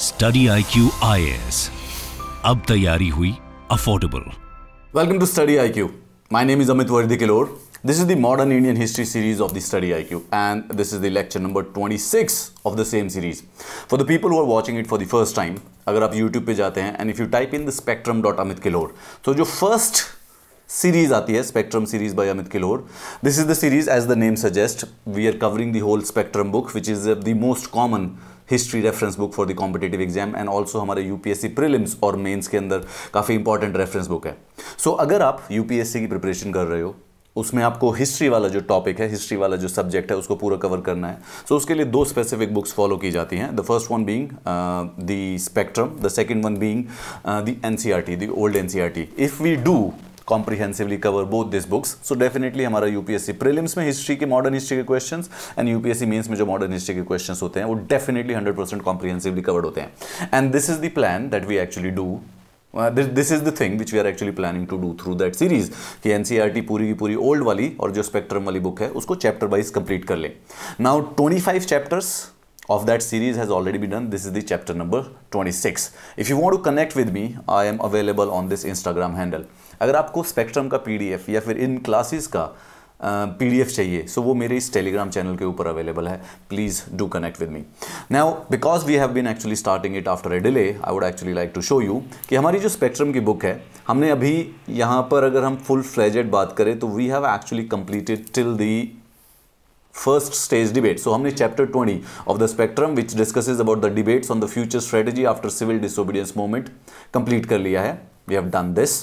Study I Q I S अब तैयारी हुई affordable welcome to study I Q my name is Amit वर्धी Kilhor this is the modern Indian history series of the study I Q and this is the lecture number twenty six of the same series for the people who are watching it for the first time अगर आप YouTube पे जाते हैं and if you type in the spectrum dot Amit किलोर तो जो first series आती है spectrum series by Amit Kilhor this is the series as the name suggest we are covering the whole spectrum book which is the most common history reference book for the competitive exam and also हमारे UPSC prelims और mains के अंदर काफ़ी important reference book है सो so, अगर आप UPSC की preparation कर रहे हो उसमें आपको हिस्ट्री वाला जो टॉपिक है हिस्ट्री वाला जो सब्जेक्ट है उसको पूरा कवर करना है सो so, उसके लिए दो स्पेसिफिक बुक्स फॉलो की जाती हैं the first one being the spectrum the second one being the NCERT the old NCERT if we do comprehensively cover both this books so definitely हमारा यूपीएससी प्रीलिम्स में history के modern history के question and UPSC mains में जो modern history के question होते हैं वो definitely hundred percent comprehensively covered होते हैं and this is the plan that we actually do this is the thing which we are actually planning to do through that series कि NCERT e पूरी की पूरी old वाली और जो spectrum वाली बुक है उसको चैप्टर वाइज कंप्लीट कर लें now twenty five chapters of that series has already done this is the chapter number twenty six if you want to connect with me I am available on this Instagram handle अगर आपको spectrum का P या फिर इन classes का D uh, चाहिए सो so, वो मेरे इस टेलीग्राम चैनल के ऊपर अवेलेबल है please do connect with me now because we have been actually starting it after a delay I would actually like to show you कि हमारी जो स्पेक्ट्रम की बुक है हमने अभी यहाँ पर अगर हम फुल फ्लेजेड बात करें तो we have actually completed till the first stage debate so हमने chapter twenty of the spectrum which discusses about the debates on the future strategy after civil disobedience movement complete कर लिया है we have done this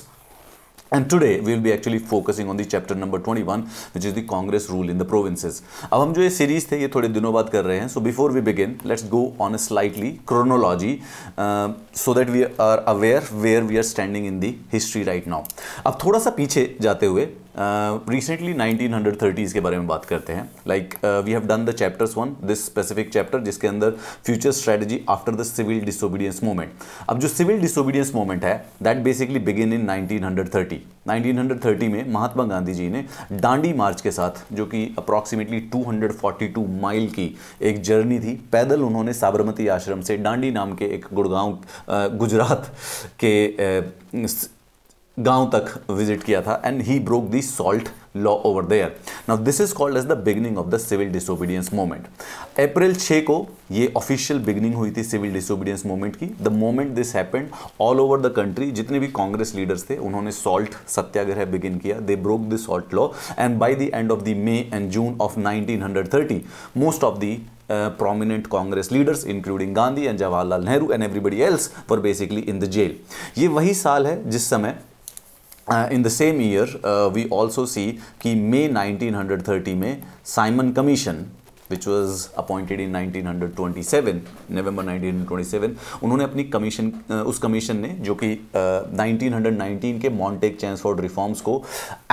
And today we will be actually focusing on the chapter number 21, which is the Congress rule in the provinces. अब हम जो ये series थे ये थोड़े दिनों बाद कर रहे हैं, so before we begin, let's go on a slightly chronology, uh, so that we are aware where we are standing in the history right now. अब थोड़ा सा पीछे जाते हुए, रिसेंटली नाइनटीन हंड्रेड थर्टीज़ के बारे में बात करते हैं like we have done the chapters one this specific chapter जिसके अंदर future strategy after the civil disobedience movement अब जो सिविल डिसोबीडियंस मूवमेंट है that basically begin in hundred 1930 में महात्मा गांधी जी ने डांडी मार्च के साथ जो कि अप्रॉक्सीमेटली 242 माइल की एक जर्नी थी पैदल उन्होंने साबरमती आश्रम से डांडी नाम के एक गुड़गांव uh, गुजरात के uh, गांव तक विजिट किया था and he broke the salt law over there now this is called as the beginning of the civil disobedience moment April 6 को ये ऑफिशियल बिगनिंग हुई थी सिविल डिसोबीडियंस मोमेंट की the moment this happened all over the country जितने भी Congress leaders थे उन्होंने salt Satyagraha begin किया they broke the salt law and by the end of the May and June of nineteen most of the prominent Congress leaders including Gandhi and Jawaharlal Nehru and everybody else were basically in the jail. ये वही साल है जिस समय in the same year we also see also see कि मई 1930 में Simon Commission which was appointed in 1927 November 1927 उन्होंने अपनी कमीशन uh, उस कमीशन ने जो कि uh, 1919 के मॉन्टेक चैंसफोर्ड रिफॉर्म्स को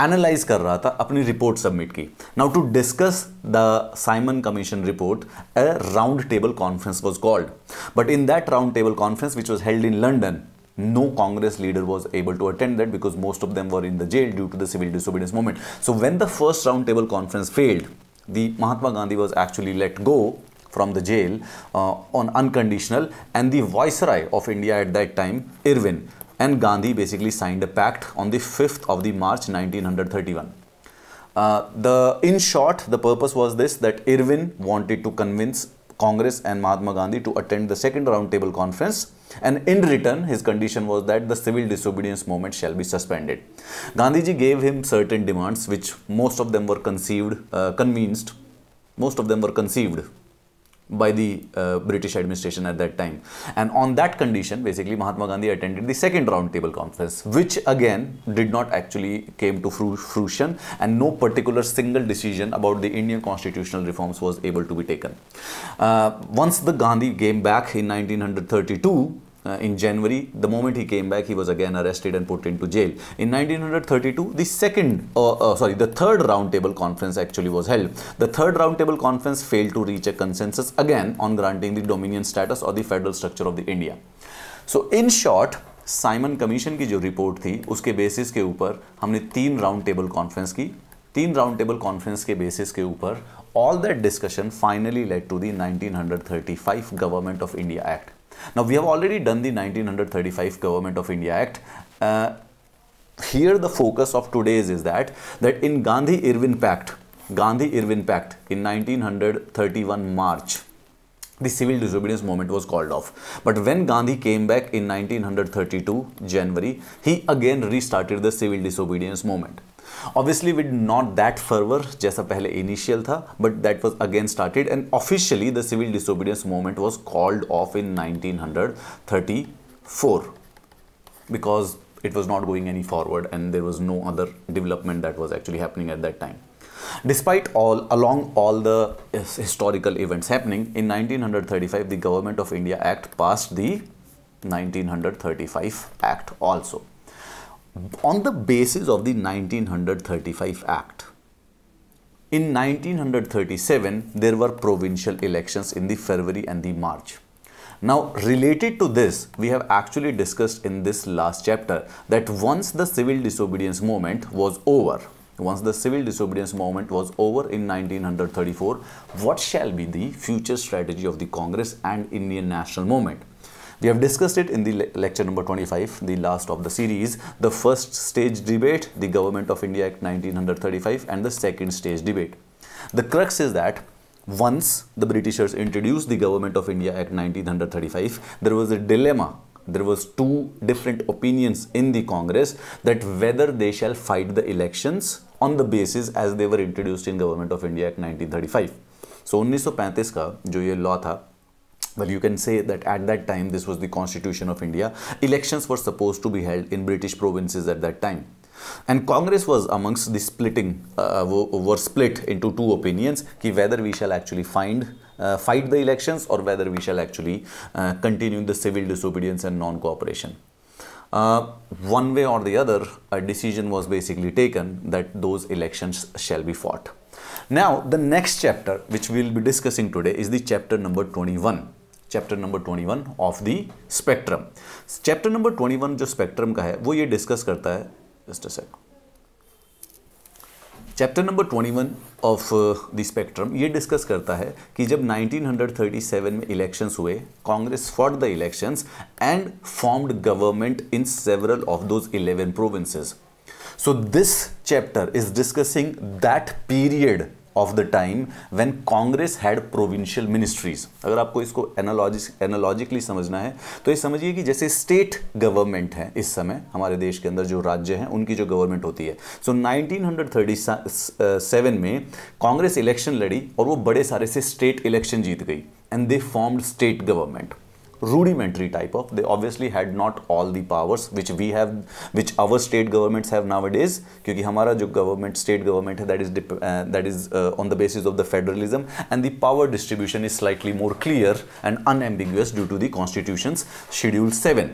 एनालाइज कर रहा था अपनी रिपोर्ट सबमिट की now to discuss the Simon Commission report a round table conference was called but in that round table conference which was held in London no Congress leader was able to attend that because most of them were in the jail due to the civil disobedience movement. So when the first roundtable conference failed, the Mahatma Gandhi was actually let go from the jail uh, on unconditional and the viceroy of India at that time, Irwin and Gandhi basically signed a pact on the 5th of the March 1931. Uh, the, in short, the purpose was this that Irwin wanted to convince Congress and Mahatma Gandhi to attend the second roundtable conference and in return, his condition was that the civil disobedience movement shall be suspended. Gandhiji gave him certain demands, which most of them were conceived, uh, convinced, most of them were conceived by the uh, British administration at that time. And on that condition, basically Mahatma Gandhi attended the second roundtable conference, which again did not actually came to fruition and no particular single decision about the Indian constitutional reforms was able to be taken. Uh, once the Gandhi came back in 1932, uh, in January. The moment he came back, he was again arrested and put into jail. In 1932, the second, uh, uh, sorry, the third roundtable conference actually was held. The third roundtable conference failed to reach a consensus again on granting the dominion status or the federal structure of the India. So in short, Simon Commission की जो report थी उसके basis के ऊपर हमने तीन round table conference की तीन राउंड टेबल कॉन्फ्रेंस के बेसिस के ऊपर all that discussion finally led to the 1935 government of India act now we have already done the 1935 Government of India Act. Uh, here the focus of today's is that that in Gandhi-Irwin Pact, Gandhi-Irwin Pact in 1931 March, the civil disobedience movement was called off. But when Gandhi came back in 1932 January, he again restarted the civil disobedience movement obviously with not that fervor jaisa pehle initial tha, but that was again started and officially the civil disobedience movement was called off in 1934 because it was not going any forward and there was no other development that was actually happening at that time despite all along all the historical events happening in 1935 the government of india act passed the 1935 act also on the basis of the 1935 Act. In 1937, there were provincial elections in the February and the March. Now, related to this, we have actually discussed in this last chapter that once the civil disobedience movement was over, once the civil disobedience movement was over in 1934, what shall be the future strategy of the Congress and Indian national movement? We have discussed it in the le lecture number 25, the last of the series, the first stage debate, the Government of India Act 1935 and the second stage debate. The crux is that once the Britishers introduced the Government of India Act 1935, there was a dilemma there was two different opinions in the congress that whether they shall fight the elections on the basis as they were introduced in government of india act 1935 so 1935 ka jo ये law tha well you can say that at that time this was the constitution of india elections were supposed to be held in british provinces at that time and congress was amongst the splitting uh, were split into two opinions ki whether we shall actually find uh, fight the elections or whether we shall actually uh, continue the civil disobedience and non-cooperation uh, one way or the other, a decision was basically taken that those elections shall be fought. Now, the next chapter which we will be discussing today is the chapter number 21. Chapter number 21 of the spectrum chapter number 21 जो spectrum का है वो ये discuss करता है just a chapter number 21 of the spectrum ये discuss करता है कि जब 1937 में इलेक्शंस हुए Congress fought the elections and formed government in several of those 11 provinces so this chapter is discussing that period of the time when Congress had provincial ministries अगर आपको इसको एनालॉजिकली समझना है तो ये समझिए कि जैसे स्टेट गवर्नमेंट है इस समय हमारे देश के अंदर जो राज्य हैं उनकी जो गवर्नमेंट होती है सो so, 1937 में कांग्रेस इलेक्शन लड़ी और वो बड़े सारे से स्टेट इलेक्शन जीत गई and they formed state government rudimentary type of they obviously had not all the powers which we have which our state governments have nowadays kyunki hamara jo government state government that is uh, that is uh, on the basis of the federalism and the power distribution is slightly more clear and unambiguous due to the constitution's schedule 7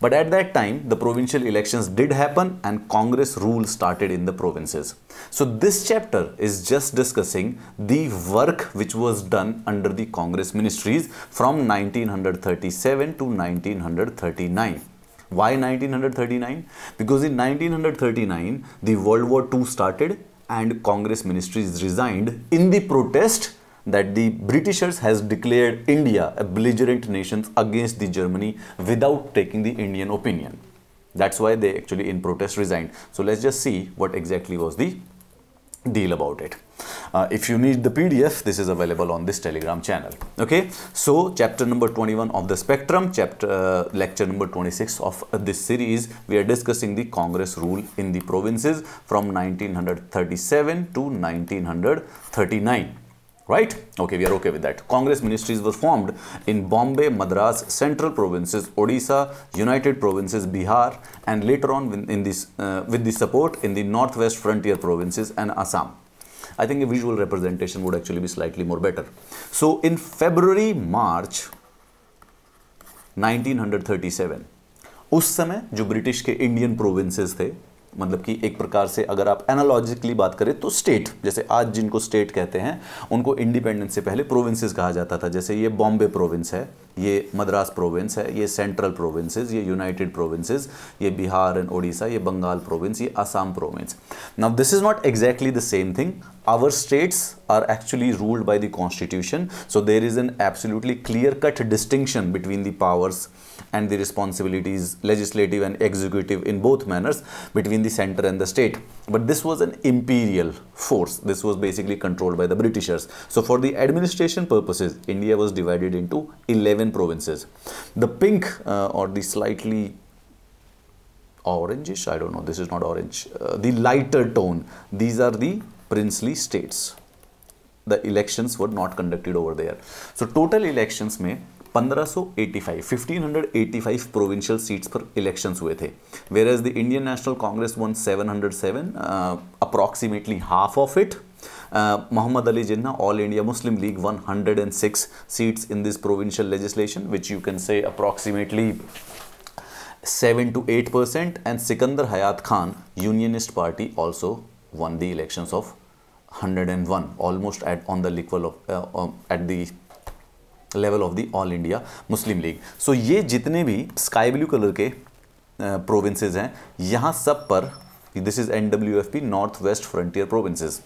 but at that time, the provincial elections did happen and Congress rule started in the provinces. So this chapter is just discussing the work which was done under the Congress ministries from 1937 to 1939. Why 1939? Because in 1939, the World War II started and Congress ministries resigned in the protest that the Britishers has declared India a belligerent nation against the Germany without taking the Indian opinion. That's why they actually in protest resigned. So let's just see what exactly was the deal about it. Uh, if you need the PDF, this is available on this Telegram channel. Okay, so chapter number 21 of the Spectrum, chapter uh, lecture number 26 of this series, we are discussing the Congress rule in the provinces from 1937 to 1939 right okay we are okay with that congress ministries were formed in bombay madras central provinces odisha united provinces bihar and later on in this uh, with the support in the northwest frontier provinces and assam i think a visual representation would actually be slightly more better so in february march 1937 उस समय जो British के Indian provinces थे मतलब कि एक प्रकार से अगर आप एनालॉजिकली बात करें तो स्टेट जैसे आज जिनको स्टेट कहते हैं उनको इंडिपेंडेंस से पहले प्रोविंसेस कहा जाता था जैसे ये बॉम्बे प्रोविंस है ये मद्रास प्रोविंस है ये सेंट्रल प्रोविंसेस ये यूनाइटेड प्रोविंसेस ये बिहार एंड ओडिशा ये बंगाल प्रोविंस ये Assam province now this is not exactly the same thing our states are actually ruled by the constitution so there is an absolutely clear cut distinction between the powers and the responsibilities legislative and executive in both manners between the center and the state but this was an imperial force this was basically controlled by the britishers so for the administration purposes india was divided into 11 provinces the pink uh, or the slightly orangish i don't know this is not orange uh, the lighter tone these are the princely states. The elections were not conducted over there. So total elections में 1585 1585 provincial seats per elections whereas the Indian National Congress won 707 uh, approximately half of it uh, Muhammad Ali Jinnah All India Muslim League 106 seats in this provincial legislation which you can say approximately 7 to 8 percent and Sikandar Hayat Khan Unionist Party also won the elections of 101 almost at on the level of uh, um, at the level of the all India Muslim League so ये जितने भी sky blue colour के provinces uh, हैं यहाँ सब पर this is N W F P north west frontier provinces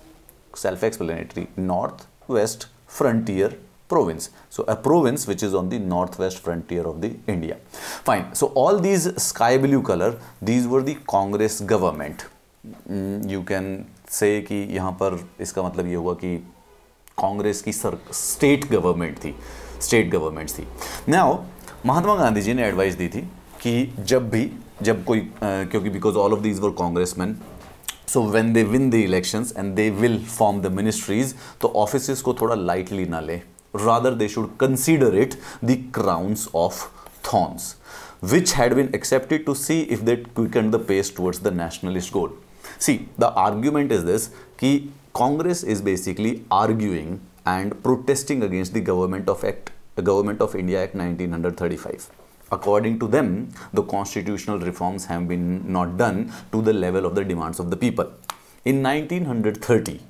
self explanatory north west frontier province so a province which is on the northwest frontier of the india fine so all these sky blue color these were the congress government mm, you can से कि यहाँ पर इसका मतलब ये हुआ कि कांग्रेस की सर स्टेट गवर्नमेंट थी स्टेट गवर्नमेंट थी नाउ महात्मा गांधी जी ने एडवाइस दी थी कि जब भी जब कोई क्योंकि because all of these were Congress man so when they win the elections and they will form the ministries तो ऑफिस को थोड़ा लाइटली ना ले rather they should consider it the crowns of thorns which had been accepted to see if they quickened the pace towards the nationalist goal See, the argument is this, ki Congress is basically arguing and protesting against the Government of Act, Government of India Act 1935. According to them, the constitutional reforms have been not done to the level of the demands of the people. In 1930,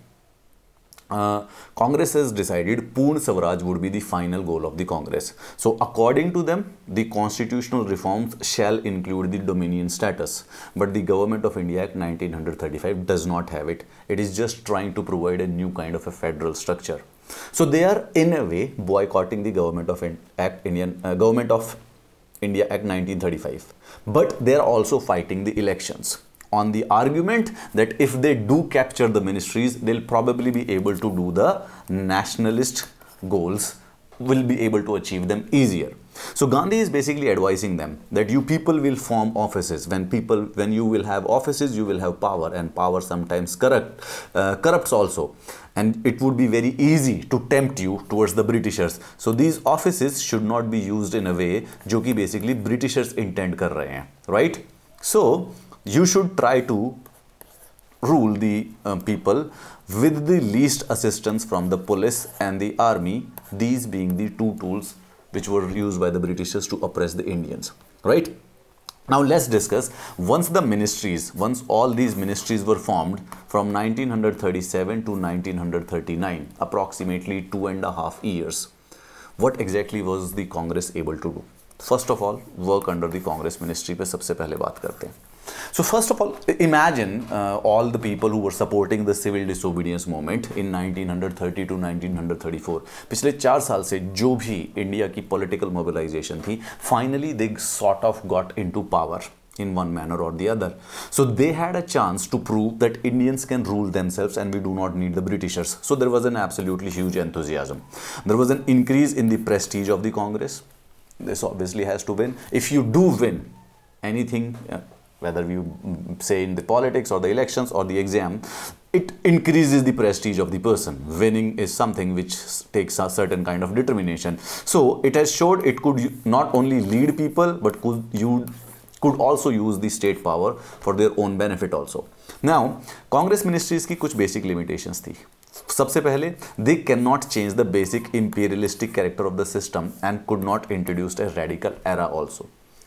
uh, Congress has decided Poon Swaraj would be the final goal of the Congress. So according to them, the constitutional reforms shall include the dominion status. But the Government of India Act 1935 does not have it. It is just trying to provide a new kind of a federal structure. So they are in a way boycotting the Government of Act Indian uh, Government of India Act 1935. But they are also fighting the elections on the argument that if they do capture the ministries, they'll probably be able to do the nationalist goals, will be able to achieve them easier. So Gandhi is basically advising them that you people will form offices. When people, when you will have offices, you will have power, and power sometimes corrupt, uh, corrupts also. And it would be very easy to tempt you towards the Britishers. So these offices should not be used in a way which basically Britishers intend कर रहे हैं, right? So you should try to rule the uh, people with the least assistance from the police and the army these being the two tools which were used by the britishers to oppress the indians right now let's discuss once the ministries once all these ministries were formed from 1937 to 1939 approximately two and a half years what exactly was the congress able to do First of all, work under the Congress ministry. पे सबसे पहले बात करते हैं so first of all, imagine uh, all the people who were supporting the civil disobedience movement in 1930 to 1934. पिछले चार साल से जो भी इंडिया की पॉलिटिकल मोबिलाइजेशन थी finally they sort of in one manner or the other. So they had a chance to prove that Indians can rule themselves and we do not need the Britishers. So there was an absolutely huge enthusiasm. There was an increase in the prestige of the Congress. This obviously has to win. If you do win, anything uh, whether we say in the politics or the elections or the exam, it increases the prestige of the person. Winning is something which takes a certain kind of determination. So it has showed it could not only lead people, but could you could also use the state power for their own benefit also. Now, Congress ministries ki kuch basic limitations thi. सबसे पहले they can not change the basic imperialistic character of the system and could not introduced a radical era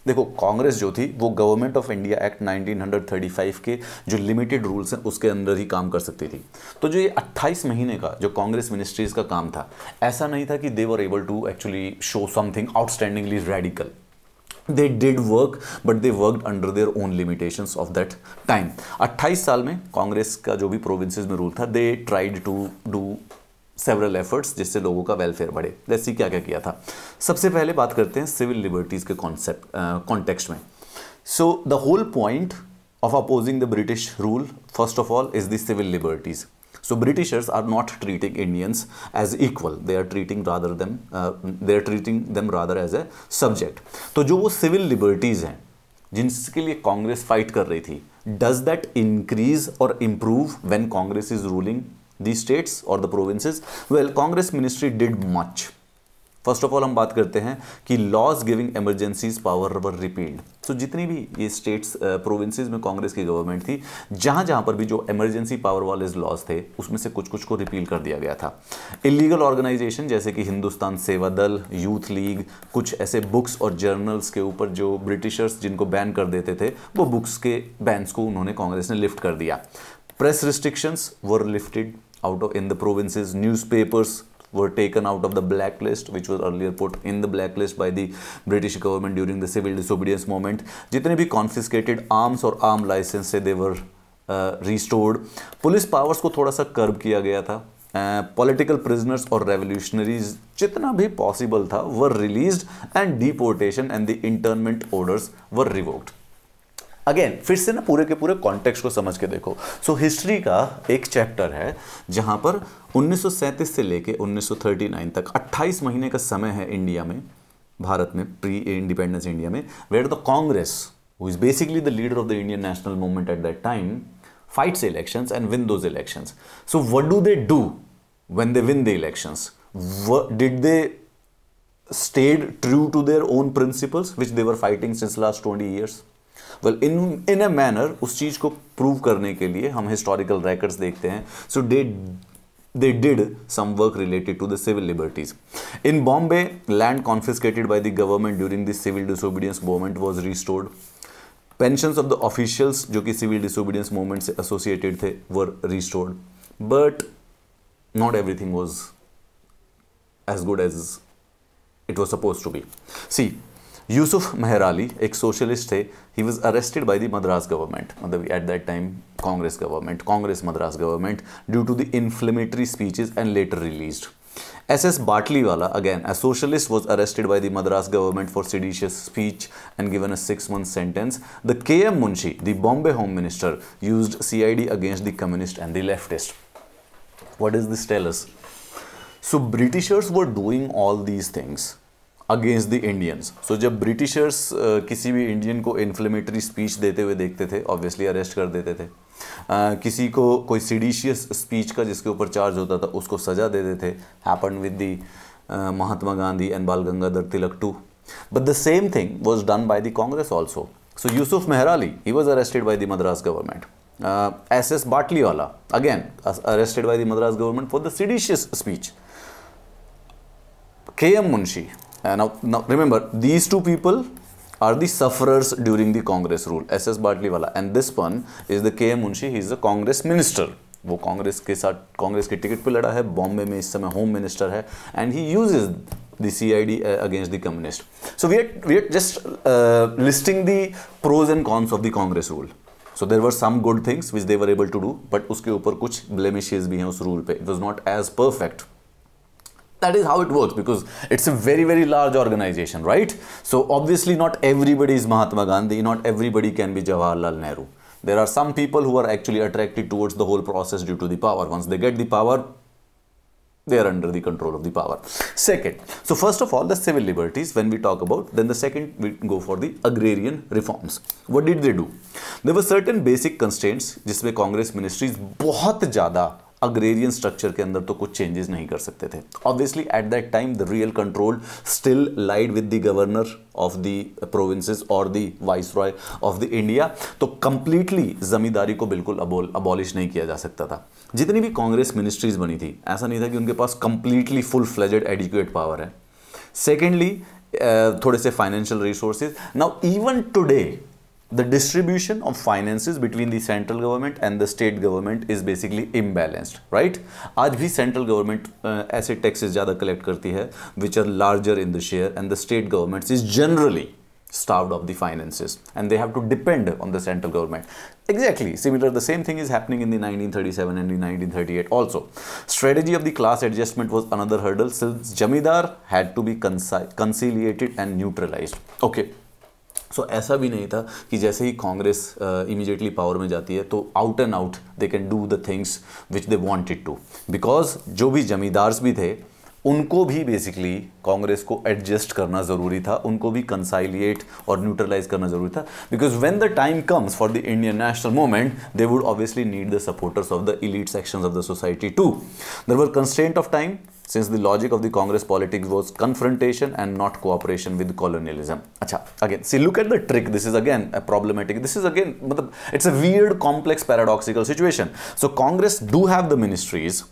देखो कांग्रेस जो थी वो government of India act 1935 के जो limited rules हैं उसके अंदर ही काम कर सकती थी तो जो ये 28 महीने का जो कांग्रेस मिनिस्ट्रीज का काम था ऐसा नहीं था कि they were able to actually show something outstandingly radical they did work but they work under their own limitation of that time 28 साल में कांग्रेस का जो भी प्रोविंस में रूल था they tried to do several efforts जिससे लोगों का वेलफेयर बढ़े जैसे क्या क्या किया था सबसे पहले बात करते हैं सिविल लिबर्टीज़ के कॉन्सेप्ट कॉन्टेक्स्ट में so the whole point of opposing the British rule first of all is the civil liberties so Britishers are not treating Indians as equal they are treating rather them they are treating them rather as a subject तो जो वो civil liberties हैं जिनके लिए Congress fight कर रही थी does that increase और improve when Congress is ruling the states और the provinces well Congress ministry did much first of all हम बात करते हैं कि laws giving emergencies power were repealed तो जितनी भी ये स्टेट्स प्रोविंसेस में कांग्रेस की गवर्नमेंट थी जहां जहां पर भी जो एमरजेंसी पावर वाले लॉज थे उसमें से कुछ कुछ को रिपील कर दिया गया था इलीगल ऑर्गेनाइजेशन जैसे कि हिंदुस्तान सेवा दल यूथ लीग कुछ ऐसे बुक्स और जर्नल्स के ऊपर जो ब्रिटिशर्स जिनको बैन कर देते थे वो बुक्स के बैंस को उन्होंने कांग्रेस ने लिफ्ट कर दिया press restrictions were lifted out of in the provinces newspapers were taken out of the blacklist which was earlier put in the blacklist by the British government during the civil disobedience movement jitne bhi confiscated arms or arm license se they were uh, restored police powers को थोड़ा सा curb किया गया था political prisoners और revolutionaries जितना भी possible था were released and deportation and the internment orders were revoked again फिर से ना पूरे के पूरे कॉन्टेक्स्ट को समझ के देखो सो so, हिस्ट्री का एक चैप्टर है जहां पर 1937 से लेके 1939 तक 28 महीने का समय है इंडिया में भारत में प्री इंडिपेंडेंस इंडिया में where the Congress who is basically the leader of the Indian national movement at that time fights election and win those election so what do they do when they win the election did they stayed true to their own principles which they were fighting since last twenty years well in in a manner उस चीज को prove करने के लिए हम historical records देखते हैं so they they did some work related to the civil liberties in Bombay land confiscated by the government during the civil disobedience movement was restored pension of the officials जो कि civil disobedience movement से associated थे were restored but not everything was as good as it was suppose to be see Yusuf Meher Ali, socialist, eh, he was arrested by the Madras government. Madras government मतलब at that Congress Congress government Congress Madras government due to the inflammatory speeches and later released S.S. Bartleywala, again a socialist, was arrested by the Madras government for seditious speech and given a six-month sentence. The K.M. Munshi, the Bombay Home Minister, used CID against the communist and the leftist. What does this tell us? So Britishers were doing all these things against the Indians so जब Britishers किसी भी Indian को inflammatory speech देते हुए देखते थे obviously arrest कर देते थे uh, किसी को कोई सिडिशियस स्पीच का जिसके ऊपर चार्ज होता था उसको सज़ा देते थे happen with the Mahatma Gandhi and Bal Gangadhar Tilak too but the same thing was done by the Congress also so Yusuf Meherally he was arrested by the Madras government S S Batliwala again arrested by the Madras government for the seditious speech K M Munshi Uh, now, now remember, these two people are the sufferers during the Congress rule, S.S. Bartlewala. And this one is the K.M. Munshi, he is a Congress minister. वो Congress के साथ कांग्रेस के ticket पे लड़ा है बॉम्बे में इस समय होम मिनिस्टर है and he uses the CID uh, against the communist. So we are, we are just uh, listing the pros and cons of the Congress rule. So there were some good things which they were able to do, but उसके ऊपर कुछ blemishes भी हैं उस rule पे. It was not as perfect that is how it works because it's a very very large organization right so obviously not everybody is mahatma gandhi not everybody can be jawaharlal nehru there are some people who are actually attracted towards the whole process due to the power once they get the power they are under the control of the power second so first of all the civil liberties when we talk about then the second we go for the agrarian reforms what did they do there were certain basic constraints जिसमें Congress ministries, बहुत ज़्यादा agrarian structure के अंदर तो कुछ changes नहीं कर सकते थे obviously at that time the real control still lied with the governor of the provinces और the viceroy of the India तो कंप्लीटली जमींदारी को बिल्कुल अबॉलिश नहीं किया जा सकता था जितनी भी कांग्रेस मिनिस्ट्रीज बनी थी ऐसा नहीं था कि उनके पास completely full fledged adequate power है सेकेंडली थोड़े से financial resources now even today the distribution of finances between the central government and the state government is basically imbalanced right आज भी central government as uh, it taxes ज़्यादा collect which are larger in the share and the state governments is generally starved of the finances and they have to depend on the central government exactly similar the same thing is happening in the 1937 and the 1938 also strategy of the class adjustment was another hurdle since jamidar had to be conciliated and neutralized okay so so, ऐसा भी नहीं था कि जैसे ही Congress immediately power में जाती है तो out and out they can do the things which they wanted to because जो भी जमींदार्स भी थे उनको भी बेसिकली कांग्रेस को एडजस्ट करना ज़रूरी था उनको भी कंसाइलिएट और न्यूट्रलाइज करना ज़रूरी था because when the time comes for the Indian national movement they would obviously need the supporters of the elite sections of the society to there were constant of time since the logic of the Congress politics was confrontation and not cooperation with colonialism. Acha, again, see, look at the trick. This is again a problematic. This is again, it's a weird, complex, paradoxical situation. So Congress do have the ministries.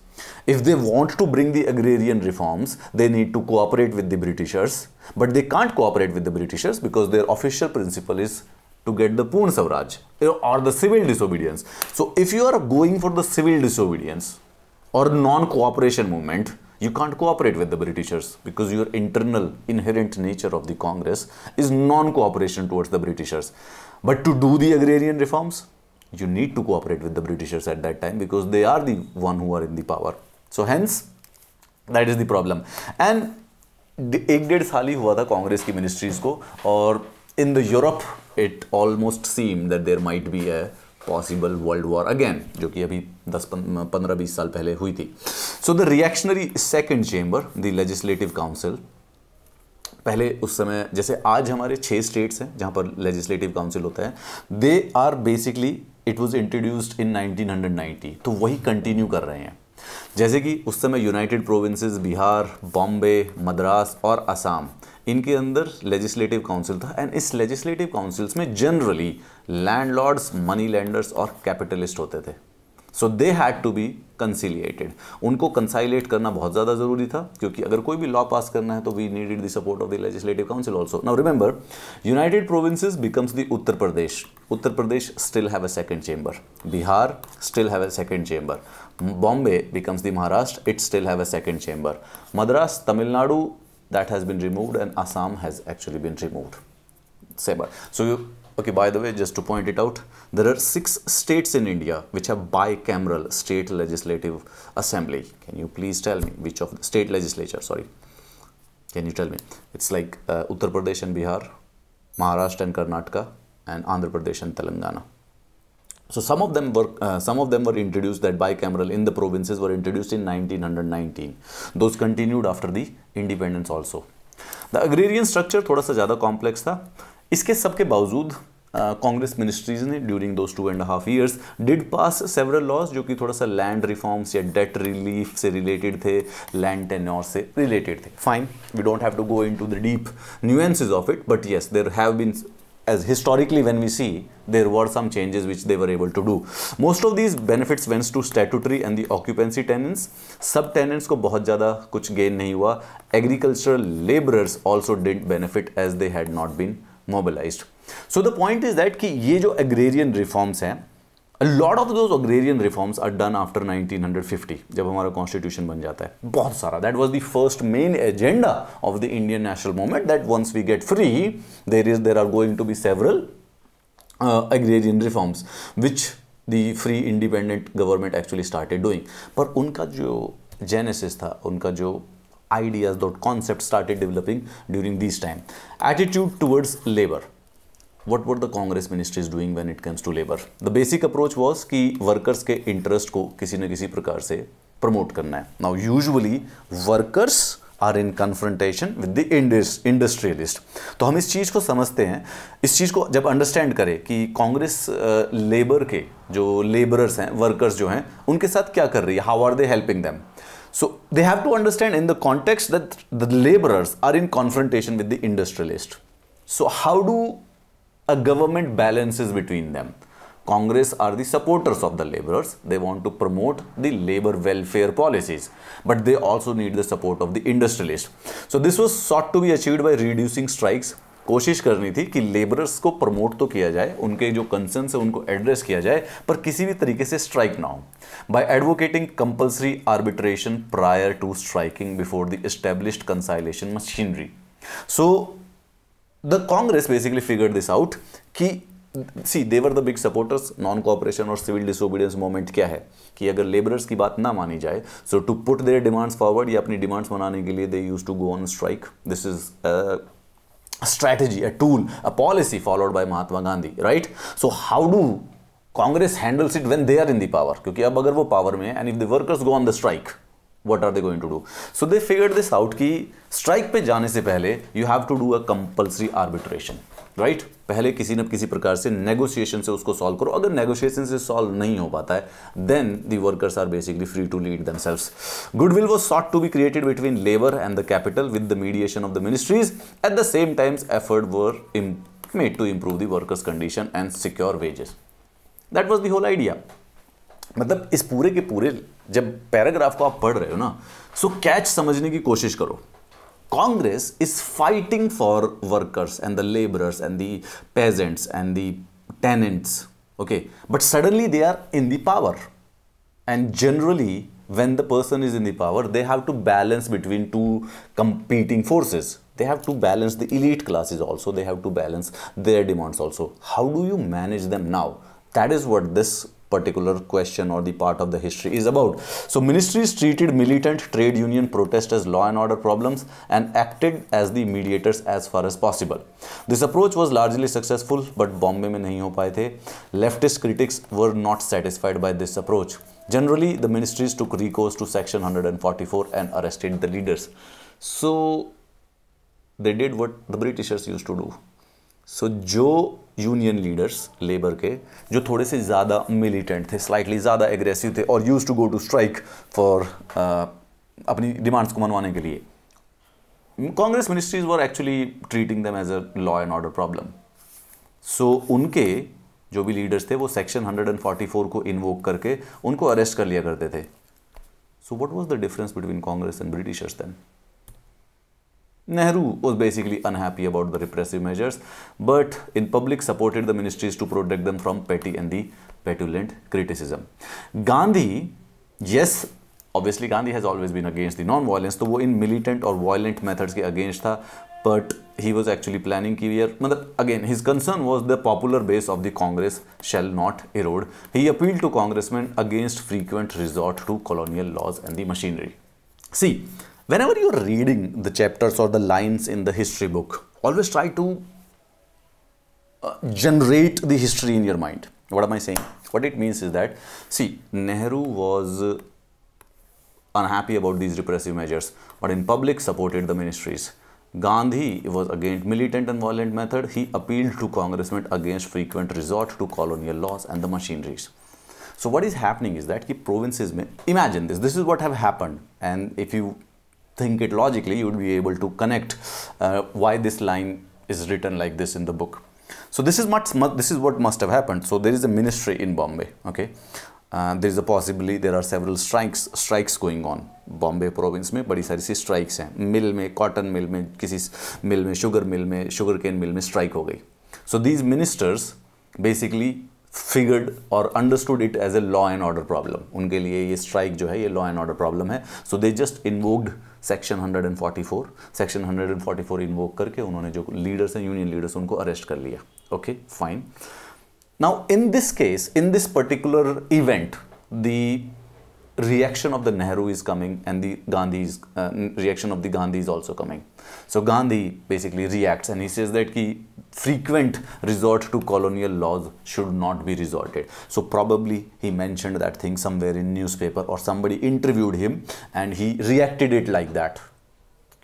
If they want to bring the agrarian reforms, they need to cooperate with the Britishers. But they can't cooperate with the Britishers because their official principle is to get the Poon Savraj or the civil disobedience. So if you are going for the civil disobedience or non-cooperation movement, you can't cooperate with the Britishers because your internal inherent nature of the Congress is non-cooperation towards the Britishers. But to do the agrarian reforms, you need to cooperate with the Britishers at that time because they are the one who are in the power. So hence, that is the problem. And एक डेढ़ साल ही हुआ था कांग्रेस की ministries को और in the Europe it almost seem that might might be possible world war again जो कि अभी दस पंद्रह बीस साल पहले हुई थी so the reactionary second chamber the legislative council पहले उस समय जैसे आज हमारे छह स्टेट्स हैं जहां पर लेजिस्लेटिव काउंसिल होता है they are basically it was introduced in 1990 तो वही कंटिन्यू कर रहे हैं जैसे कि उस समय यूनाइटेड प्रोविंसेस बिहार बॉम्बे मद्रास और असम इनके अंदर लेजिस्लेटिव काउंसिल था एंड इस लेजिस्लेटिव काउंसिल्स में जनरली लैंडलॉर्ड्स मनी लैंडर्स और कैपिटलिस्ट होते थे so they had to be conciliated उनको कंसाइलेट करना बहुत ज़्यादा जरूरी था क्योंकि अगर कोई भी लॉ पास करना है तो we needed the support of the legislative council also now remember united provinces becomes the Uttar Pradesh Uttar Pradesh still have a second chamber Bihar still have a second chamber Bombay becomes the Maharashtra it still have a second chamber Madras Tamil Nadu that has been removed and Assam has actually been removed. Sabar. So you, okay, by the way, just to point it out, there are six states in India which have bicameral state legislative assembly. Can you please tell me which of the state legislature, sorry. Can you tell me? It's like uh, Uttar Pradesh and Bihar, Maharashtra and Karnataka and Andhra Pradesh and Telangana. So some of them were uh, some of them were introduced that bicameral in the provinces were introduced in 1919. Those continued after the independence also. The agrarian structure थोड़ा सा ज़्यादा complex था इसके सबके बावजूद Congress ministries ने during those two and half years did pass several laws जो कि थोड़ा सा लैंड रिफॉर्म्स या डेट रिलीफ से रिलेटेड थे लैंड टेन्योर से रिलेटेड थे fine we don't have to go in to the deep nuances of it but yes have been as historically when we see there were some changes which they were able to do most of these benefits went to statutory and the occupancy tenants sub tenants ko bahut zyada kuch gain nahi hua agricultural laborers also didn't benefit as they had not been mobilized so the point is that ki ye jo agrarian reforms hain a lot of those agrarian reforms are done after 1950, जब हमारा constitution बन जाता है बहुत सारा that was the first main agenda of the Indian national movement that once we get free there is there are going to be several uh, agrarian reforms which the free independent government actually started doing पर उनका जो genesis था उनका जो ideas, dot concepts started developing during this time. Attitude towards labor. What were the Congress ministries doing when it comes to labour the basic approach was कि workers के interest को किसी न किसी प्रकार से प्रमोट करना है now usually workers are in confrontation with the industrialist तो हम इस चीज़ को समझते हैं इस चीज़ को जब अंडरस्टैंड करें कि कांग्रेस लेबर के जो लेबरर्स हैं वर्कर्स जो हैं उनके साथ क्या कर रही है how are they helping them so they have to understand in the context that the labourers are in confrontation with the industrialist so how do a government balances between them. Congress are the supporters of the laborers. They want to promote the labor welfare policies, but they also need the support of the industrialists. So this was sought to be achieved by reducing strikes. कोशिश करनी थी कि labourers को promote तो किया जाए उनके जो कंसर्न है उनको एड्रेस किया जाए पर किसी भी तरीके से स्ट्राइक ना हो by advocating compulsory arbitration prior to striking before the established conciliation machinery. So the Congress basically figured this out कि see they were the big supporters non cooperation और सिविल डिसोबीडियंस मूवमेंट क्या है कि अगर लेबरर्स की बात ना मानी जाए so to put their demands forward या अपनी डिमांड्स मनाने के लिए they use to go on strike this is strategy a tool a policy followed by Mahatma Gandhi right so how do Congress handles it when they are in the power क्योंकि अब अगर वो power में and if the workers go on the strike what are they going to do so they figure this out कि strike पे जाने से पहले you have to do a compulsory arbitration right पहले किसी न किसी प्रकार से नेगोशिएशन से उसको सॉल्व करो अगर नेगोशिएशन से सॉल्व नहीं हो पाता है then the workers are basically free to lead themselves goodwill was sought to be created between labour and the capital with the mediation of the ministries at the same times effort were made to improve the workers condition and secure wages that was the whole idea मतलब इस पूरे के पूरे जब paragraph को आप पढ़ रहे हो ना सो कैच समझने की कोशिश करो Congress is fighting for workers and the laborers and the peasants and the tenants. Okay, but suddenly they are in the power. And generally, when the person is in the power, they have to balance between two competing forces. They have to balance the elite classes also, they have to balance their demands also. How do you manage them now? That is what this particular question or the part of the history is about. So ministries treated militant trade union protest as law and order problems and acted as the mediators as far as possible. This approach was largely successful but Bombay mein nahi ho paaye the. Leftist critics were not satisfied by this approach. Generally, the ministries took recourse to section 144 and arrested the leaders. So they did what the Britishers used to do. So Joe union leaders labour के जो थोड़े से ज़्यादा militant थे slightly ज़्यादा aggressive थे और use to go to strike for अपनी डिमांड्स को मनवाने के लिए Congress ministries were actually treating them as a law and order problem so उनके जो भी लीडर्स थे वो सेक्शन 144 को इन्वोक करके उनको अरेस्ट कर लिया करते थे so what was the difference between Congress and Britishers then Nehru was basically unhappy about the repressive measures, but in public supported the ministries to protect them from petty and the petulant criticism. Gandhi, yes, obviously Gandhi has always been against the non-violence, so in militant or violent methods against था, but he was actually planning कि यार again his concern was the popular base of the Congress shall not erode. He appealed to congressmen against frequent resort to colonial laws and the machinery. See whenever you're reading the chapters or the lines in the history book, always try to uh, generate the history in your mind. What am I saying? What it means is that, see, Nehru was uh, unhappy about these repressive measures, but in public supported the ministries. Gandhi was against militant and violent method. He appealed to congressmen against frequent resort to colonial laws and the machineries. So what is happening is that the provinces, imagine this, this is what have happened. And if you think it logically, you would be able to connect uh, why this line is written like this in the book. So this is much, this is what must have happened. So there is a ministry in Bombay. Okay, uh, there is a possibility there are several strikes strikes going on. Bombay province. Me, but सारी सी strikes strikes. मिल में cotton मिल में किसी मिल me, sugar mill me, sugar cane mill me, strike हो गई so these ministers figured और understood it as a law and order problem उनके लिए ये स्ट्राइक जो है ये लॉ एंड ऑर्डर प्रॉब्लम है so they just invoked section 144 section 144 invoke करके उन्होंने जो लीडर्स हैं यूनियन लीडर्स उनको अरेस्ट कर लिया okay fine now in this case in this particular event the reaction of the Nehru is coming and the Gandhi's uh, reaction of the Gandhi is also coming. So Gandhi basically reacts and he says that ki frequent resort to colonial laws should not be resorted. So probably he mentioned that thing somewhere in newspaper or somebody interviewed him and he reacted it like that.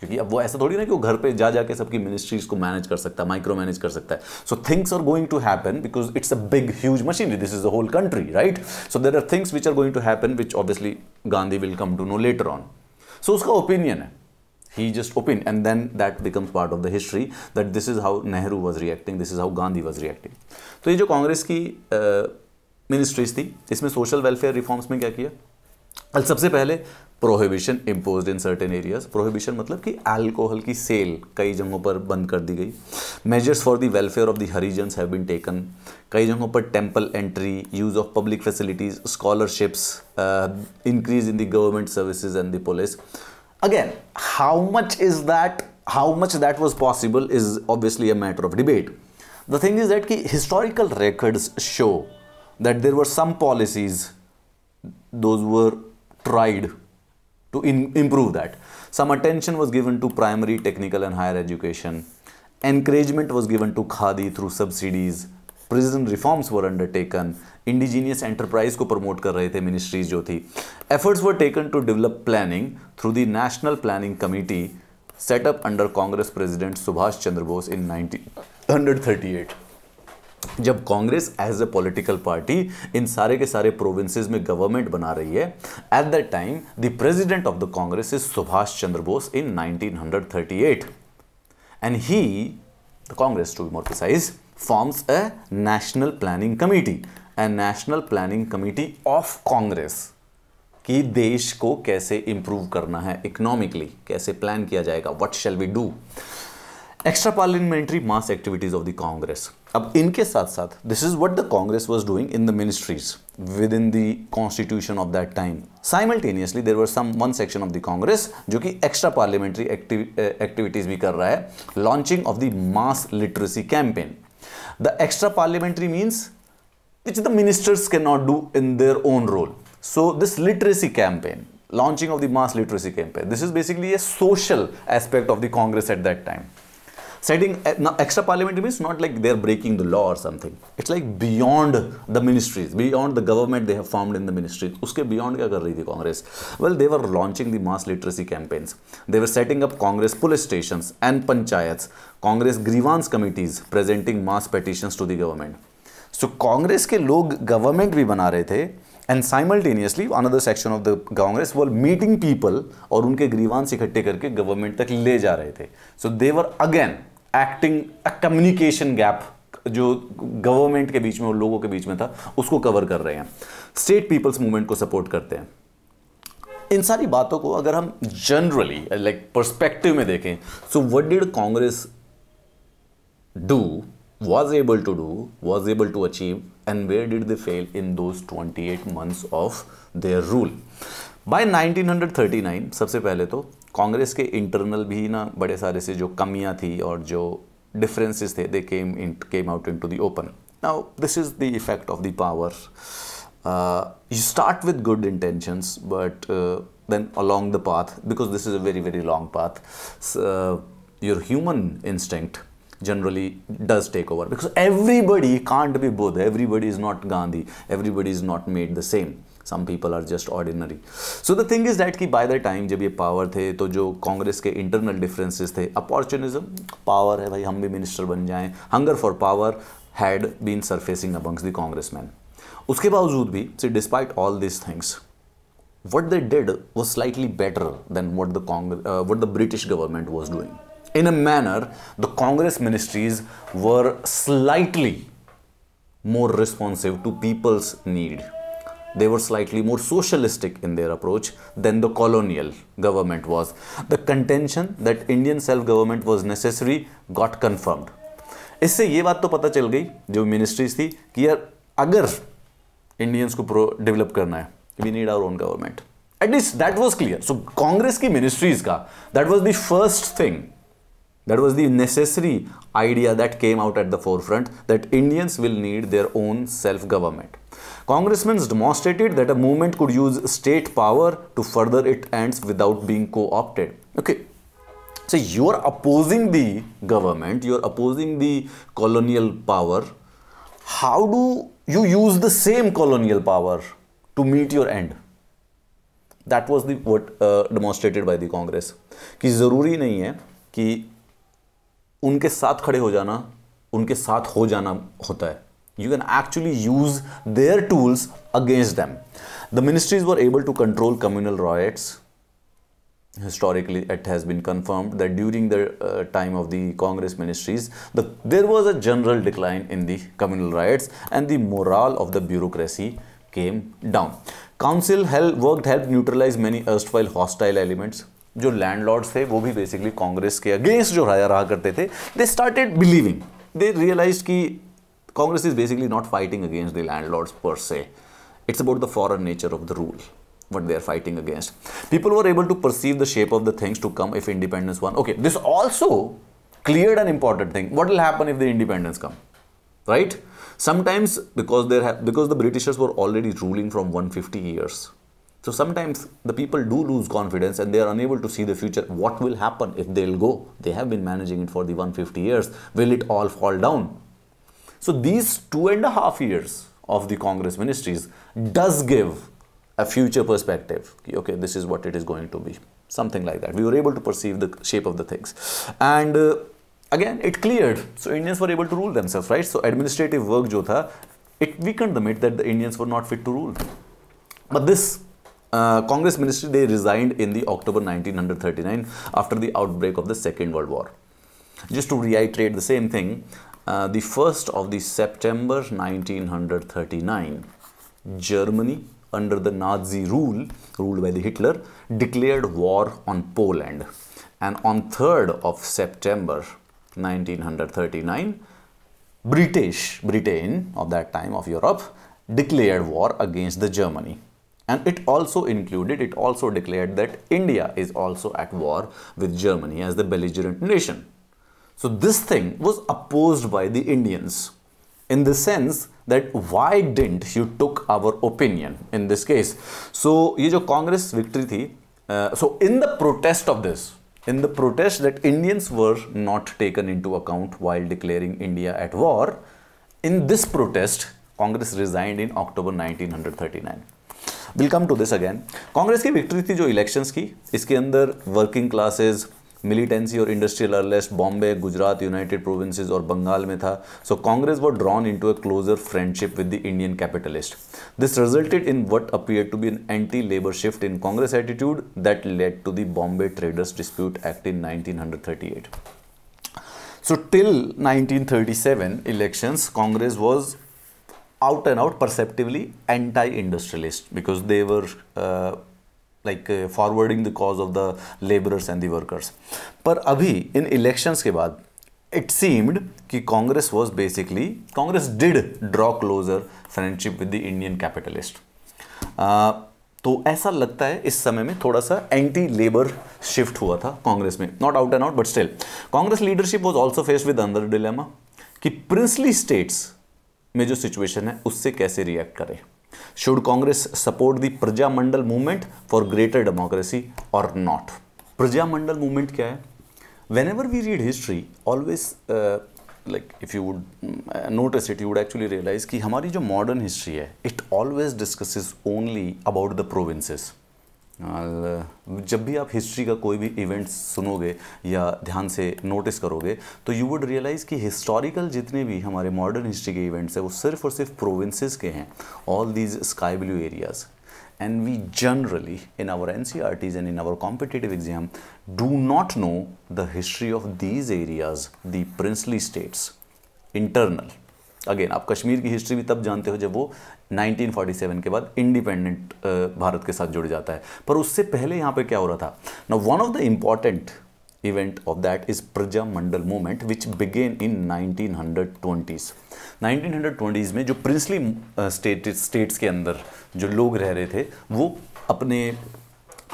क्योंकि अब वो ऐसा थोड़ी ना कि वो घर पे जा जाके सबकी मिनिस्ट्रीज को मैनेज कर सकता है माइक्रो मैनेज कर सकता है so things are going to happen because it's a big huge machinery this is a whole country right so there are things which are going to happen which obviously Gandhi will come to know later on so उसका opinion है he just opine and then that becomes part of the history that this is how Nehru was reacting this is how Gandhi was reacting तो ये जो कांग्रेस की ministries थी इसमें social welfare reforms में क्या किया सबसे पहले prohibition impose in certain areas prohibition मतलब कि अल्कोहल की सेल कई जगहों पर बंद कर दी गई measures for the welfare of the Harijan have been taken कई जगहों पर temple entry use of public facilities scholarships increase in the government services and the police again how much is that how much that was possible is obviously a matter of debate the thing is that की historical records show that there were some policies those were tried to improve that. Some attention was given to primary, technical and higher education. Encouragement was given to Khadi through subsidies. Prison reforms were undertaken. Indigenous enterprise ko promote the ministries jo thi. Efforts were taken to develop planning through the National Planning Committee set up under Congress President Subhash Chandra Bose in 1938. जब Congress as a political party in सारे के सारे provinces में government बना रही है at the time the president of the Congress is Subhash Chandra Bose in 1938 and he the Congress to be more precise forms a national planning committee a national planning committee of कि देश को कैसे इंप्रूव करना है इकोनॉमिकली कैसे प्लान किया जाएगा what shall we do extra parliamentary mass activities of the Congress. अब इनके साथ साथ this is what the Congress was doing in the ministries within the constitution of that time simultaneously there were some one section of the Congress जो कि extra parliamentary activities भी कर रहा है launching of the mass literacy campaign the extra parliamentary means which the ministers cannot do in their own role. So this literacy campaign, launching of the mass literacy campaign, this is basically a social aspect of the Congress at that time. Setting eh, extra parliamentary means not like they're breaking the law or something. It's like beyond the ministries, beyond the government they have formed in the ministry. Uske beyond kya kar rahi thi Congress? Well, they were launching the mass literacy campaigns. They were setting up Congress police stations and panchayats, Congress grievance committees presenting mass petitions to the government. So Congress ke log government bhi बना रहे and simultaneously another section of the Congress Congress meeting people people और उनके grievance इकट्ठे government government तक ले जा रहे थे सो एक्टिंग कम्युनिकेशन गैप जो गवर्नमेंट के बीच में और लोगों के बीच में था उसको कवर कर रहे हैं स्टेट पीपल्स मूवमेंट को सपोर्ट करते हैं इन सारी बातों को अगर हम जनरली लाइक परस्पेक्टिव में देखें so what did Congress do able to do was able to achieve and where did they fail in those twenty eight months of their rule by 1939 सबसे पहले तो कांग्रेस के इंटरनल भी ना बड़े सारे से जो कमियां थी और जो डिफरेंसेस थे they came in came out into open now this is the effect of the power you start with good intentions but then along the path because this is a very very long path your human instinct generally does take over because everybody can't be Bodh everybody is not Gandhi everybody is not made the same some people are just ordinary so the thing is that कि by the time जब ये power थे तो जो कांग्रेस के internal differences थे opportunism power है भाई हम भी मिनिस्टर बन जाएं hunger for power had been surfacing amongst the Congress man उसके बावजूद भी see despite all this things what they did was slightly better than uh, what the British government was doing. In a manner, the Congress ministries were slightly more responsive to people's need. they were slightly more socialistic in their approach than the colonial government was. The contention that Indian self-government was necessary got confirmed. इससे ये बात तो पता चल गई जो ministries थी कि यार अगर इंडियंस को प्रो डेवलप करना है we need our own government at least that was clear so Congress की मिनिस्ट्रीज का that was the first thing that was the necessary idea that came out at the forefront that Indians will need their own self government Congressmen demonstrated that a movement could use state power to further its ends without being co-opted. Okay. So you are opposing the government, you are opposing the colonial power. How do you use the same colonial power to meet your end? that was the what uh, demonstrated by the congress ki zaruri nahi hai ki unke साथ khade ho jana unke साथ ho jana hota hai you can actually use their tools against them. The ministries were able to control communal riots. Historically, it has been confirmed that during the uh, time of the Congress ministries, the, there was a general decline in the communal riots and the morale of the bureaucracy came down. Council help, worked helped neutralize many erstwhile hostile elements. The landlords were basically Congress basically against के They started believing. They realized Congress is basically not fighting against the landlords per se. It's about the foreign nature of the rule, what they are fighting against. People were able to perceive the shape of the things to come if independence won. Okay, this also cleared an important thing. What will happen if the independence come? Right? Sometimes because there because the Britishers were already ruling from 150 years. So sometimes the people do lose confidence and they are unable to see the future. What will happen if they'll go? They have been managing it for the 150 years. Will it all fall down? So these two and a half years of the Congress ministries does give a future perspective. Okay, this is what it is going to be. Something like that. We were able to perceive the shape of the things. And uh, again, it cleared. So Indians were able to rule themselves, right? So administrative work, jo it weakened the myth that the Indians were not fit to rule. But this uh, Congress ministry, they resigned in the October 1939 after the outbreak of the Second World War. Just to reiterate the same thing, uh, the 1st of the September 1939, Germany under the Nazi rule, ruled by the Hitler, declared war on Poland. And on 3rd of September 1939, British, Britain of that time of Europe, declared war against the Germany. And it also included, it also declared that India is also at war with Germany as the belligerent nation. So this thing was opposed by the Indians in the sense that why didn't you took our opinion in this case. So this Congress victory uh, so in the protest of this, in the protest that Indians were not taken into account while declaring India at war, in this protest, Congress resigned in October 1939. We'll come to this again. Congress' victory, victory थी जो elections की इसके militancy और industrial arrest Bombay Gujarat United Provinces और बंगाल में था so Congress was drawn into a closer friendship with the Indian capitalist this resulted in what appear to be an anti labour shift in Congress attitude that led to the Bombay traders dispute act in 1938 so till 1937 elections congress was out and out perceptively anti-industrialist because they were uh, like forwarding the cause of the labourers and the workers पर अभी इन elections के बाद it seemed कि Congress was basically Congress did draw closer friendship with the Indian capitalist तो ऐसा लगता है इस समय में थोड़ा सा एंटी लेबर शिफ्ट हुआ था कांग्रेस में not out and out but still Congress leadership was also faced with अंदर डिलेमा कि प्रिंसली स्टेट्स में जो सिचुएशन है उससे कैसे रिएक्ट करें should Congress support the Prajamandal movement for greater democracy और नॉट प्रजामंडल मूवमेंट क्या है whenever we read history always like if you would notice it you would actually realise कि हमारी जो मॉडर्न हिस्ट्री है it always discusses only about the provinces जब भी आप हिस्ट्री का कोई भी इवेंट सुनोगे या ध्यान से नोटिस करोगे तो यू वुड रियलाइज़ कि हिस्टोरिकल जितने भी हमारे मॉडर्न हिस्ट्री के इवेंट्स हैं वो सिर्फ और सिर्फ प्रोविंस के हैं all these sky blue areas and we generally in our N C R Ts and in our competitive exam do not know the history of these areas the princely states internal again आप कश्मीर की history भी तब जानते हो जब वो 1947 के बाद इंडिपेंडेंट भारत के साथ जुड़ जाता है पर उससे पहले यहाँ पे क्या हो रहा था ना one of the important Praja Mandal that which began in nineteen hundred twenties nineteen 1920s 1920s में जो प्रिंसली स्टेट स्टेट्स के अंदर जो लोग रह रहे थे वो अपने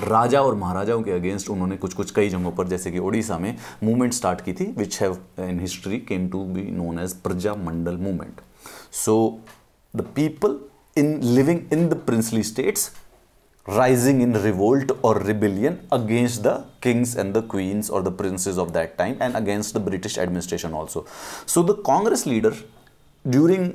राजा और महाराजाओं के अगेंस्ट उन्होंने कुछ कुछ कई जगहों पर जैसे कि ओडिशा में मूवमेंट स्टार्ट की थी which have in history came to be known as Prajamandal movement so the people in living in the princely states rising in revolt और rebellion against the kings and the queens और the princes of that time and against the British administration also so the Congress leader during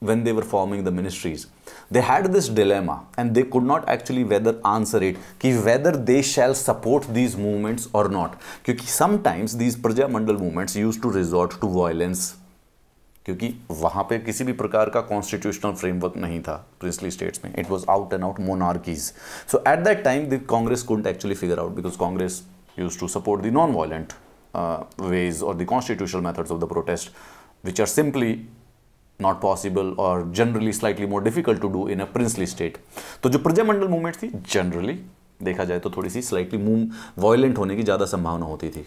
when they were forming the ministries they had this dilemma and they could not actually whether answer it ki whether they shall support these movements or not because sometimes these prajamandal movements used to resort to violence क्योंकि वहाँ पे किसी भी प्रकार का constitutional framework नहीं था princely states में it was out and out monarchies so at that time the Congress couldn't actually figure out because Congress use to support the non violent ways or the constitutional methods of the protest which are simply not possible और generally slightly more difficult to do in a princely state तो जो Prajamandal movement थी generally देखा जाए तो थोड़ी सी slightly move violent होने की ज़्यादा संभावना होती थी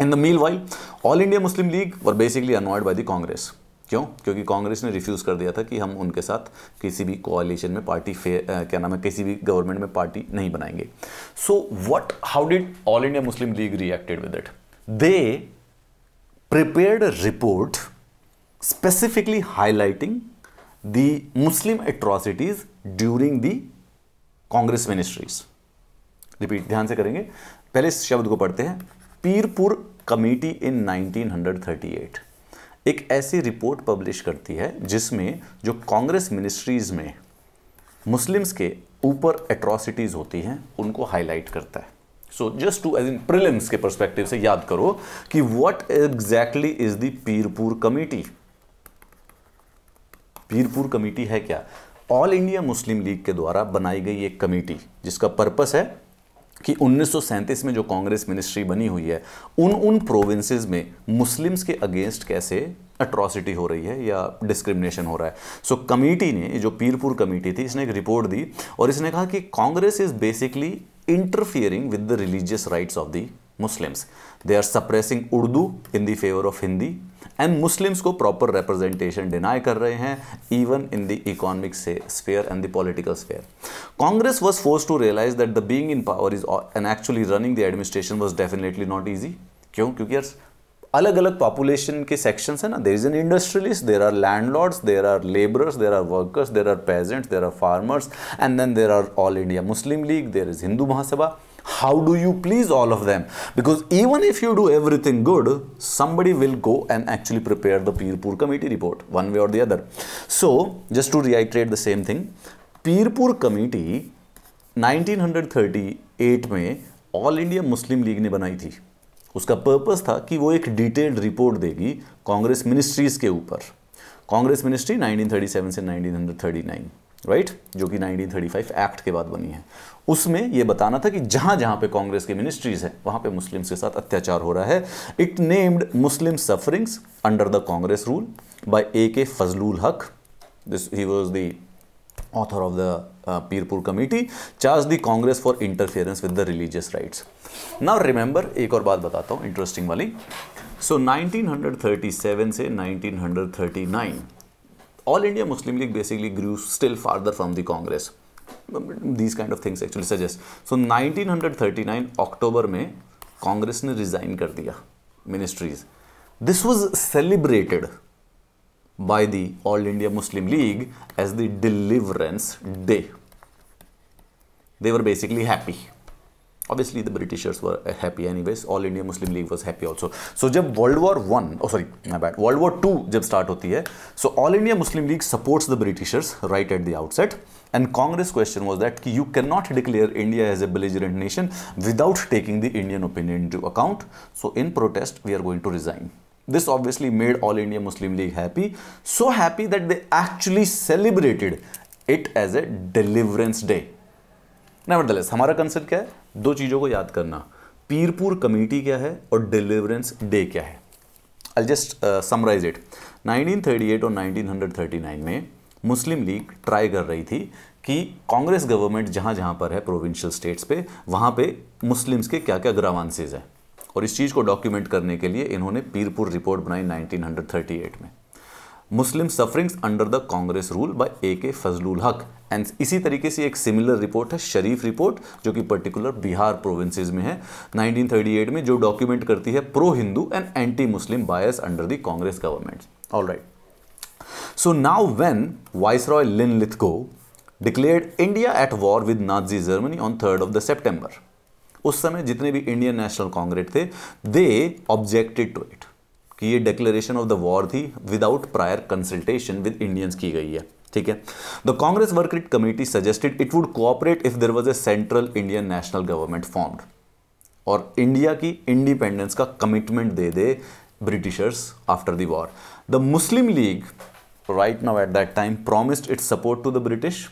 in the meanwhile all India Muslim League were basically annoyed by the Congress क्यों क्योंकि कांग्रेस ने रिफ्यूज़ कर दिया था कि हम उनके साथ किसी भी कोalition में पार्टी फे क्या नाम है किसी भी गवर्नमेंट में पार्टी नहीं बनाएंगे so what how did all India Muslim League reacted with it they prepared report specifically highlighting the Muslim atrocities during the Congress ministries repeat ध्यान से करेंगे पहले इस शब्द को पढ़ते हैं पीरपुर कमेटी इन 1938 एक ऐसी रिपोर्ट पब्लिश करती है जिसमें जो कांग्रेस मिनिस्ट्रीज में मुस्लिम्स के ऊपर एट्रोसिटीज होती हैं उनको हाईलाइट करता है so just to as in prelims के परस्पेक्टिव से याद करो कि what exactly is the Pirpur committee Pirpur committee है क्या ऑल इंडिया मुस्लिम लीग के द्वारा बनाई गई एक कमेटी जिसका पर्पस है कि उन्नीस में जो कांग्रेस मिनिस्ट्री बनी हुई है उन उन प्रोविंसेस में मुस्लिम्स के अगेंस्ट कैसे अट्रॉसिटी हो रही है या डिस्क्रिमिनेशन हो रहा है सो so, कमेटी ने जो पीरपुर कमेटी थी इसने एक रिपोर्ट दी और इसने कहा कि Congress is basically interfering with the religious rights of the Muslims they are suppressing Urdu in the favour of Hindi and Muslims को प्रॉपर रिप्रेजेंटेशन डिनाई कर रहे हैं even in the economic sphere and the political sphere Congress was force to realise that the being in power is and actually running the administration was definitely not easy क्यों क्योंकि यार अलग अलग population के sections है ना there is an industrialist there are landlords there are labourers there are workers there are peasants there are farmers and then there are all India Muslim League there is Hindu Mahasabha how do you please all of them because even if you do everything good somebody will go and actually prepare the peerpoor committee report one way or the other so just to reiterate the same thing peerpoor committee 1938 mein all india muslim league ne banayi thi uska purpose tha ki wo ek detailed report degi congress ministries ke upar congress ministry 1937 se 1939 right right? जो कि 1935 act के बाद बनी है उसमें यह बताना था कि जहां जहां पे कांग्रेस के मिनिस्ट्रीज है वहां पे मुस्लिम्स के साथ अत्याचार हो रहा है it named Muslim sufferings under the Congress rule by A K Fazlul Haq this he was the author of the Pirpur committee charge the Congress for interference with the religious rights now remember एक और बात बताता हूँ इंटरेस्टिंग वाली सो so, 1937 से 1939 All India Muslim League basically grew still farther from the Congress. These kind of things actually suggest. So 1939 October में Congress ने resigned कर दिया ministries. This was celebrated by the All India Muslim League as the Deliverance Day. They were basically happy obviously the britishers were uh, happy anyways all india muslim league was happy also so jab world war 1 oh sorry my bad world war 2 jab start hoti so all india muslim league supports the britishers right at the outset and congress question was that you cannot declare india as a belligerent nation without taking the indian opinion into account so in protest we are going to resign this obviously made all india muslim league happy so happy that they actually celebrated it as a deliverance day नवर हमारा concept क्या है दो चीज़ों को याद करना Pirpur committee क्या है और डिलीवरेंस डे क्या है आई जस्ट समराइज इट 1938 और 1939 में मुस्लिम लीग ट्राई कर रही थी कि कांग्रेस गवर्नमेंट जहाँ जहाँ पर है प्रोविंशियल स्टेट्स पे वहाँ पे मुस्लिम्स के क्या क्या ग्रावांसेज हैं और इस चीज़ को डॉक्यूमेंट करने के लिए इन्होंने पीरपुर रिपोर्ट बनाई 1938 में Muslim sufferings under the Congress rule by A K Fazlul हक एंड इसी तरीके से एक सिमिलर रिपोर्ट है शरीफ रिपोर्ट जो कि पर्टिकुलर बिहार प्रोविंसेज में है 1938 में जो डॉक्यूमेंट करती है pro Hindu and anti Muslim bias under the Congress government all right so now when viceroy Linlithgow declared India at war with Nazi Germany on third of the September उस समय जितने भी इंडियन नेशनल कांग्रेस थे दे objected to it कि ये declaration of the war थी without prior consultation with Indians की गई है ठीक है the Congress work committee suggested it would cooperate if there was a central Indian national government formed और इंडिया की इंडिपेंडेंस का commitment they they Britishers after the war the Muslim League right now at that time promised its support to the British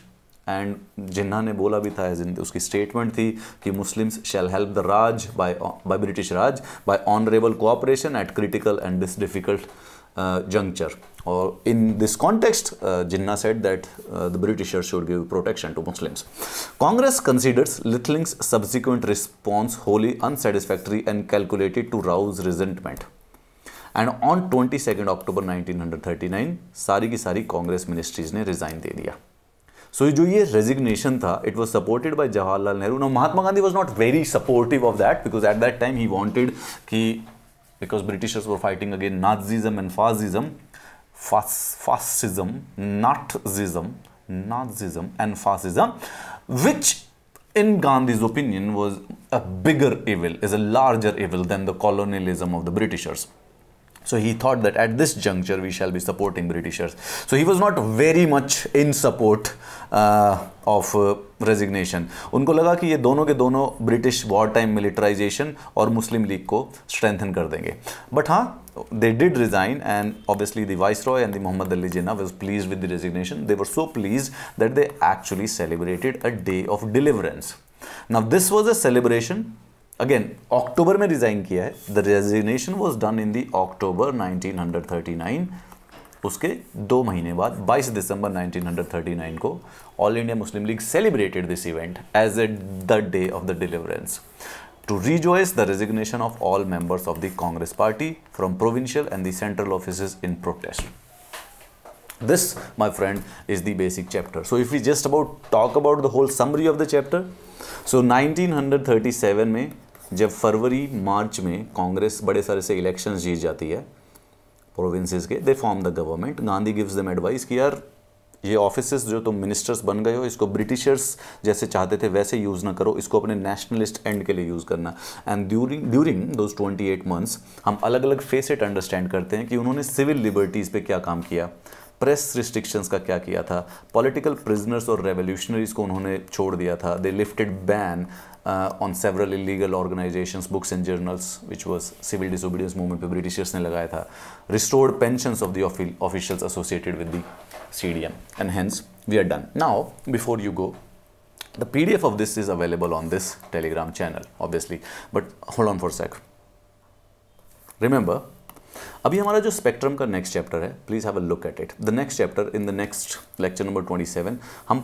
and Jinnah ने बोला भी था उसकी statement थी कि Muslim shall help the Raj by by British Raj by honourable cooperation at critical and this difficult juncture और in this context Jinnah said that the Britishers should give protection to Muslims Congress considers Linlithgow's subsequent response wholly unsatisfactory and calculated to rouse resentment and on twenty second October nineteen hundred thirty nine सारी की सारी Congress ministries ने resign दे दिया so so, जो ये resignation था it was supported by Jawaharlal Nehru ना Mahatma Gandhi was not very supportive of that because at that time he wanted कि because Britishers were fighting against Nazism and fascism fascism, Nazism, Nazism, and fascism, which in Gandhi's opinion was a bigger evil, is a larger evil than the colonialism of the Britishers. So he thought that at this juncture we shall be supporting Britishers. So he was not very much in support of uh, resignation uh, उनको लगा कि ये दोनों के दोनों British war time militarisation और मुस्लिम league को strengthen कर देंगे बट हाँ they did resign and obviously the viceroy and the Mohammad Ali Jinnah was pleased with the resignation they were so pleased that they actually celebrated a day of deliverance now this was a celebration again October में resign किया है the resignation was done in the October 1939 उसके दो महीने बाद 22 दिसंबर 1939 को all India Muslim League celebrated this event as A the day of the deliverance to rejoice the resignation of all members of the Congress party from provincial and the central office in protest this my friend is the basic chapter so if you just about talk about the whole summary of the chapter so 1937 में जब फरवरी मार्च में कांग्रेस बड़े सारे से elections जीत जाती है provinces के they form the government Gandhi gives them advice कि यार ये ऑफिस जो तुम मिनिस्टर्स बन गए हो इसको ब्रिटिशर्स जैसे चाहते थे वैसे यूज़ ना करो इसको अपने नेशनलिस्ट एंड के लिए यूज़ करना and during during those twenty eight months हम अलग अलग फेसेट अंडरस्टैंड करते हैं कि उन्होंने सिविल लिबर्टीज़ पे क्या काम किया प्रेस रिस्ट्रिक्शंस का क्या किया था पॉलिटिकल प्रिजनर्स और रेवोल्यूशनरीज को उन्होंने छोड़ दिया था they lifted ban uh, on several illegal organizations books and journals which was civil disobedience movement pe britishers ne lagaya tha restored pensions of the officials associated with the cdm and hence we are done now before you go the pdf of this is available on this telegram channel obviously but hold on for a sec remember abhi हमारा जो spectrum का next chapter है please have a look at it the next chapter in the next lecture number 27 हम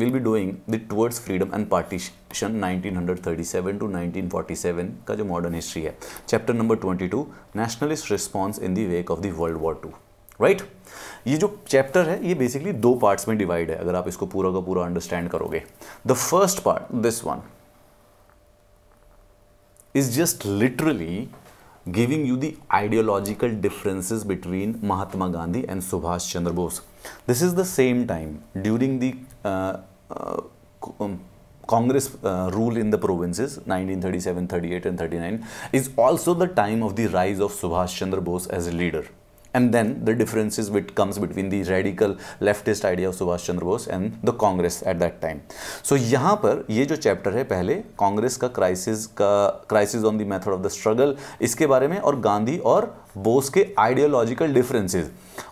will be doing the towards freedom and partition 1937 to 1947 का जो modern history है chapter number 22 nationalist response in the wake of the world war two right ये जो chapter है ये basically दो parts में डिवाइड है अगर आप इसको पूरा का पूरा अंडरस्टैंड करोगे the first part this one is just literally giving you the ideological differences between Mahatma Gandhi and Subhash Chandra Bose this is the same time during the um, Congress uh, rule in the provinces 1937, 38 and 39 is also the time of the rise of Subhash Chandra Bose as a leader. And then the differences which comes between the radical leftist idea of Subhash Chandra Bose and the Congress at that time. So यहाँ पर ये जो chapter है पहले कांग्रेस का crisis का crisis on the method of the struggle इसके बारे में और गांधी और बोस के ideological differences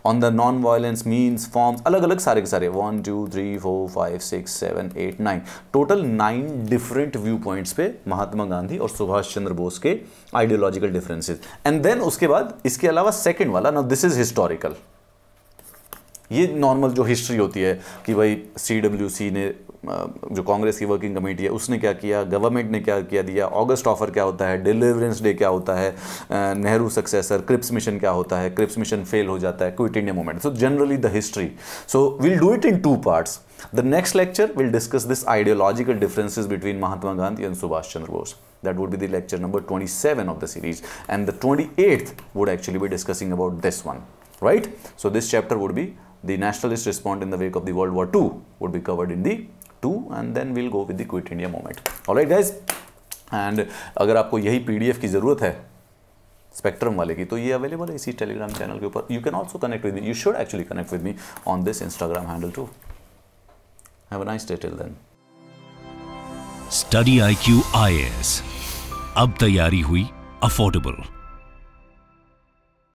on the non violence means forms अलग अलग सारे के सारे one two three four five six seven eight nine total nine different view points पे महात्मा गांधी और सुभाष चंद्र बोस के आइडियोलॉजिकल डिफरेंसेज एंड देन उसके बाद इसके अलावा सेकेंड वाला ना दिस इज हिस्टोरिकल ये नॉर्मल जो हिस्ट्री होती है कि भाई सी डब्ल्यू सी ने जो कांग्रेस की वर्किंग कमेटी है उसने क्या किया गवर्नमेंट ने क्या किया दिया ऑगस्ट ऑफर क्या होता है डिलीवरेंस डे क्या होता है नेहरू सक्सेसर क्रिप्स मिशन क्या होता है क्रिप्स मिशन फेल हो जाता है quit India movement so generally the history so will do it in two parts the next lecture will discuss this ideological differences between Mahatma Gandhi and Subhash Chandra Bose that would be the lecture number twenty seven of the series and the twenty eighth would actually be discussing about this one right so this chapter would be The nationalist respond in the wake of the World War II would be covered in the two and then we'll go with quit India moment all right guys and अगर आपको यही PDF की ज़रूरत है spectrum वाले की तो ये अवेलेबल है इसी टेलीग्राम चैनल के ऊपर you can also connect with me you should actually connect with me on this Instagram handle to have nice day till then study I Q I S अब तैयारी हुई अफोर्डेबल